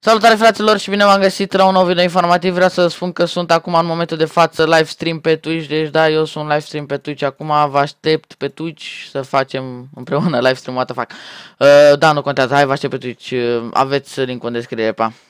Salutare fraților și bine v-am găsit la un nou video informativ. Vreau să spun că sunt acum în momentul de față live stream pe Twitch, deci da, eu sunt live stream pe Twitch acum, vă aștept pe Twitch să facem împreună live stream, what the fuck. Uh, da, nu contează, hai vă aștept pe Twitch, uh, aveți link în descriere, pa.